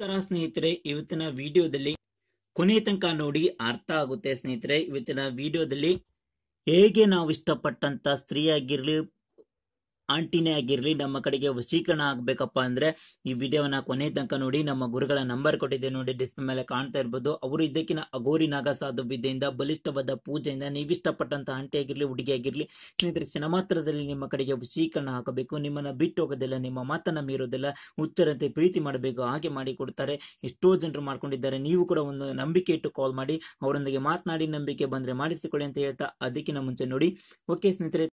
ನಮಸ್ಕಾರ ಸ್ನೇಹಿತರೆ ಇವತ್ತಿನ ವಿಡಿಯೋದಲ್ಲಿ ಕೊನೆ ತನಕ ನೋಡಿ ಅರ್ಥ ಆಗುತ್ತೆ ಸ್ನೇಹಿತರೆ ಇವತ್ತಿನ ವಿಡಿಯೋದಲ್ಲಿ ಹೇಗೆ ನಾವು ಇಷ್ಟಪಟ್ಟಂತ ಸ್ತ್ರೀಯಾಗಿರ್ಲಿ ಆಂಟಿನೇ ಆಗಿರಲಿ ನಮ್ಮ ಕಡೆಗೆ ವಶೀಕರಣ ಆಗಬೇಕಪ್ಪ ಅಂದ್ರೆ ಈ ವಿಡಿಯೋವನ್ನ ಕೊನೆ ತನಕ ನೋಡಿ ನಮ್ಮ ಗುರುಗಳ ನಂಬರ್ ಕೊಟ್ಟಿದೆ ನೋಡಿ ಡಿಸ್ಪ್ಲೇ ಮೇಲೆ ಕಾಣ್ತಾ ಇರ್ಬೋದು ಅವರು ಇದಕ್ಕಿನ ಅಗೋರಿ ನಾಗ ಸಾಧು ವಿದ್ಯೆಯಿಂದ ಬಲಿಷ್ಠವಾದ ಪೂಜೆಯಿಂದ ನೀವು ಇಷ್ಟಪಟ್ಟಂತ ಆಂಟಿ ಆಗಿರಲಿ ಹುಡುಗಿ ಆಗಿರಲಿ ಸ್ನೇಹಿತರೆ ಕ್ಷಣ ಮಾತ್ರದಲ್ಲಿ ನಿಮ್ಮ ಕಡೆಗೆ ವಶೀಕರಣ ಹಾಕಬೇಕು ನಿಮ್ಮನ್ನ ಬಿಟ್ಟು ಹೋಗೋದಿಲ್ಲ ನಿಮ್ಮ ಮಾತನ್ನ ಮೀರೋದಿಲ್ಲ ಹುಚ್ಚರಂತೆ ಪ್ರೀತಿ ಮಾಡಬೇಕು ಹಾಗೆ ಮಾಡಿ ಕೊಡ್ತಾರೆ ಎಷ್ಟೋ ಜನರು ಮಾಡ್ಕೊಂಡಿದ್ದಾರೆ ನೀವು ಕೂಡ ಒಂದು ನಂಬಿಕೆ ಇಟ್ಟು ಕಾಲ್ ಮಾಡಿ ಅವರೊಂದಿಗೆ ಮಾತನಾಡಿ ನಂಬಿಕೆ ಬಂದ್ರೆ ಮಾಡಿಸಿಕೊಳ್ಳಿ ಅಂತ ಹೇಳ್ತಾ ಅದಕ್ಕಿಂತ ಮುಂಚೆ ನೋಡಿ ಓಕೆ ಸ್ನೇಹಿತರೆ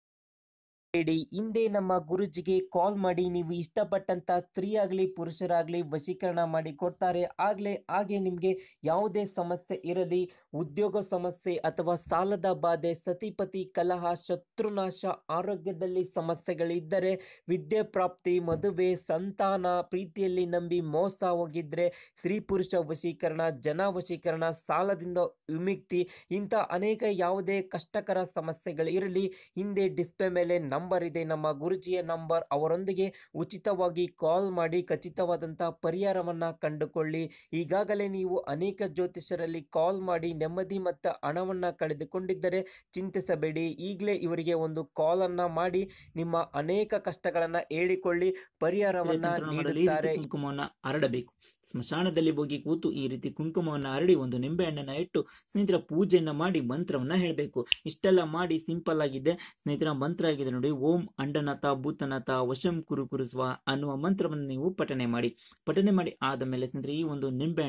ಹಿಂದೆ ನಮ್ಮ ಗುರುಜಿಗೆ ಕಾಲ್ ಮಾಡಿ ನೀವು ಇಷ್ಟಪಟ್ಟಂತ ಸ್ತ್ರೀ ಆಗಲಿ ಪುರುಷರಾಗಲಿ ವಶೀಕರಣ ಮಾಡಿ ಕೊಡ್ತಾರೆ ಆಗಲೇ ಹಾಗೆ ನಿಮಗೆ ಯಾವುದೇ ಸಮಸ್ಯೆ ಇರಲಿ ಉದ್ಯೋಗ ಸಮಸ್ಯೆ ಅಥವಾ ಸಾಲದ ಬಾಧೆ ಸತಿಪತಿ ಕಲಹ ಶತ್ರುನಾಶ ಆರೋಗ್ಯದಲ್ಲಿ ಸಮಸ್ಯೆಗಳಿದ್ದರೆ ವಿದ್ಯೆ ಪ್ರಾಪ್ತಿ ಮದುವೆ ಸಂತಾನ ಪ್ರೀತಿಯಲ್ಲಿ ನಂಬಿ ಮೋಸ ಹೋಗಿದ್ರೆ ಸ್ತ್ರೀ ಪುರುಷ ವಶೀಕರಣ ಜನ ವಶೀಕರಣ ಸಾಲದಿಂದ ವಿಮುಕ್ತಿ ಇಂಥ ಅನೇಕ ಯಾವುದೇ ಕಷ್ಟಕರ ಸಮಸ್ಯೆಗಳಿರಲಿ ಹಿಂದೆ ಡಿಸ್ಪ್ಲೇ ಮೇಲೆ ನಮ್ಮ ನಂಬರ್ ಇದೆ ನಮ್ಮ ಗುರುಜಿಯ ನಂಬರ್ ಅವರೊಂದಿಗೆ ಉಚಿತವಾಗಿ ಕಾಲ್ ಮಾಡಿ ಖಚಿತವಾದಂತಹ ಪರಿಹಾರವನ್ನ ಕಂಡುಕೊಳ್ಳಿ ಈಗಾಗಲೇ ನೀವು ಅನೇಕ ಜ್ಯೋತಿಷರಲ್ಲಿ ಕಾಲ್ ಮಾಡಿ ನೆಮ್ಮದಿ ಮತ್ತು ಹಣವನ್ನ ಕಳೆದುಕೊಂಡಿದ್ದರೆ ಚಿಂತಿಸಬೇಡಿ ಈಗಲೇ ಇವರಿಗೆ ಒಂದು ಕಾಲ್ ಅನ್ನ ಮಾಡಿ ನಿಮ್ಮ ಅನೇಕ ಕಷ್ಟಗಳನ್ನ ಹೇಳಿಕೊಳ್ಳಿ ಪರಿಹಾರವನ್ನ ನೀಡುತ್ತಾರೆ ಕುಂಕುಮವನ್ನು ಹರಡಬೇಕು ಸ್ಮಶಾನದಲ್ಲಿ ಹೋಗಿ ಕೂತು ಈ ರೀತಿ ಕುಂಕುಮವನ್ನು ಹರಡಿ ಒಂದು ಹಣ್ಣನ್ನ ಇಟ್ಟು ಸ್ನೇಹಿತರ ಪೂಜೆಯನ್ನು ಮಾಡಿ ಮಂತ್ರವನ್ನು ಹೇಳಬೇಕು ಇಷ್ಟೆಲ್ಲ ಮಾಡಿ ಸಿಂಪಲ್ ಆಗಿದೆ ಸ್ನೇಹಿತರ ಮಂತ್ರ ಆಗಿದೆ ನೋಡಿ ನೋಡಿ ಓಂ ಅಂಡನಾಥ ಭೂತನಾಥ ವಶಂ ಕುರು ಕುರುಸುವ ಅನ್ನುವ ಮಂತ್ರವನ್ನು ನೀವು ಪಠನೆ ಮಾಡಿ ಪಠನೆ ಮಾಡಿ ಆದ ಮೇಲೆ ಸ್ನೇಹಿತರೆ ಈ ಒಂದು ನಿಂಬೆ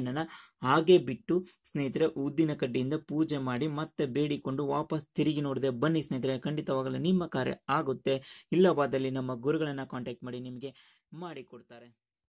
ಹಾಗೆ ಬಿಟ್ಟು ಸ್ನೇಹಿತರೆ ಉದ್ದಿನ ಕಡ್ಡಿಯಿಂದ ಪೂಜೆ ಮಾಡಿ ಮತ್ತೆ ಬೇಡಿಕೊಂಡು ವಾಪಸ್ ತಿರುಗಿ ನೋಡದೆ ಬನ್ನಿ ಸ್ನೇಹಿತರೆ ಖಂಡಿತವಾಗಲು ನಿಮ್ಮ ಕಾರ್ಯ ಆಗುತ್ತೆ ಇಲ್ಲವಾದಲ್ಲಿ ನಮ್ಮ ಗುರುಗಳನ್ನ ಕಾಂಟ್ಯಾಕ್ಟ್ ಮಾಡಿ ನಿಮಗೆ ಮಾಡಿಕೊಡ್ತಾರೆ